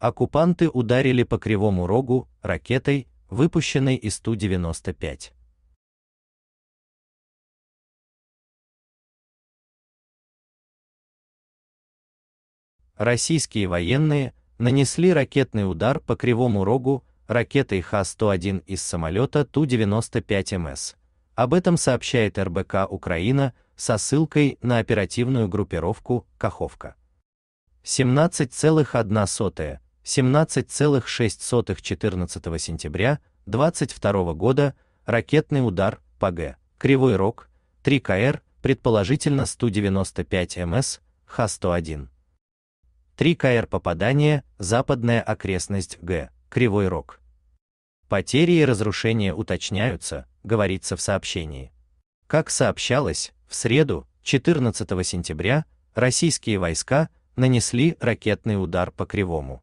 оккупанты ударили по Кривому Рогу ракетой, выпущенной из Ту-95. Российские военные нанесли ракетный удар по Кривому Рогу ракетой Х-101 из самолета Ту-95МС. Об этом сообщает РБК Украина со ссылкой на оперативную группировку «Каховка». 17,1 17,614 сентября 22 года ракетный удар по Г. Кривой Рог, 3 КР, предположительно 195 МС, Х-101. 3 КР попадание, западная окрестность Г. Кривой Рог. Потери и разрушения уточняются, говорится в сообщении. Как сообщалось, в среду, 14 сентября, российские войска нанесли ракетный удар по Кривому